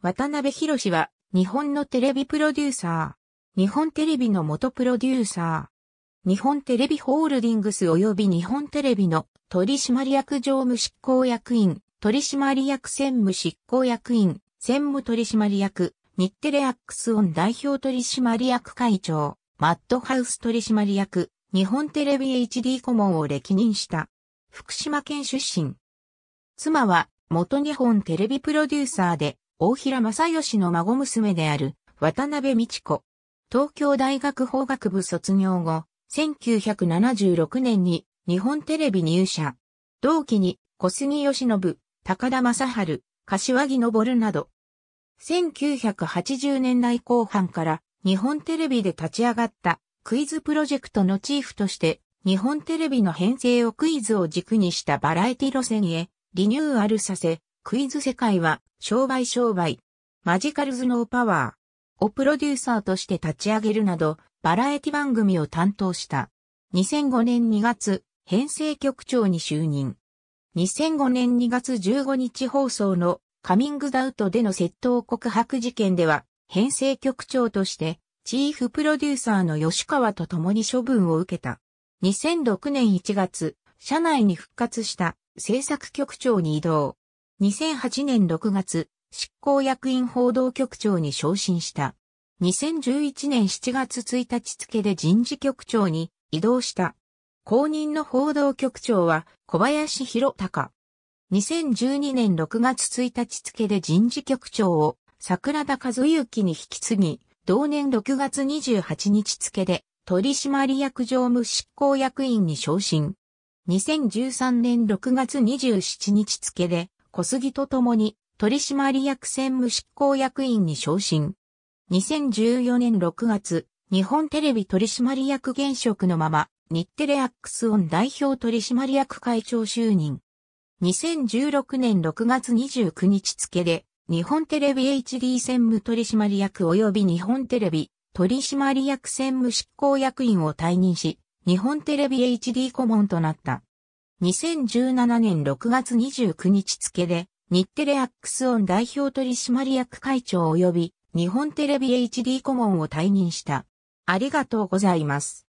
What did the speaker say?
渡辺博は、日本のテレビプロデューサー。日本テレビの元プロデューサー。日本テレビホールディングス及び日本テレビの取締役常務執行役員、取締役専務執行役員、専務取締役、日テレアックスオン代表取締役会長、マッドハウス取締役、日本テレビ HD 顧問を歴任した。福島県出身。妻は元日本テレビプロデューサーで、大平正義の孫娘である渡辺美智子。東京大学法学部卒業後、1976年に日本テレビ入社。同期に小杉義信、高田正春、柏木昇など。1980年代後半から日本テレビで立ち上がったクイズプロジェクトのチーフとして日本テレビの編成をクイズを軸にしたバラエティ路線へリニューアルさせ、クイズ世界は商売商売、マジカルズノーパワーをプロデューサーとして立ち上げるなど、バラエティ番組を担当した。2005年2月、編成局長に就任。2005年2月15日放送のカミングダウトでの窃盗告白事件では、編成局長として、チーフプロデューサーの吉川と共に処分を受けた。2006年1月、社内に復活した制作局長に移動。2008年6月、執行役員報道局長に昇進した。2011年7月1日付で人事局長に移動した。公認の報道局長は小林博隆。2012年6月1日付で人事局長を桜田和幸に引き継ぎ、同年6月28日付で取締役常務執行役員に昇進。2013年6月27日付で小杉と共に取締役専務執行役員に昇進。2014年6月、日本テレビ取締役現職のまま、日テレアックスオン代表取締役会長就任。2016年6月29日付で、日本テレビ HD 専務取締役及び日本テレビ取締役専務執行役員を退任し、日本テレビ HD 顧問となった。2017年6月29日付で、日テレアックスオン代表取締役会長及び、日本テレビ HD 顧問を退任した。ありがとうございます。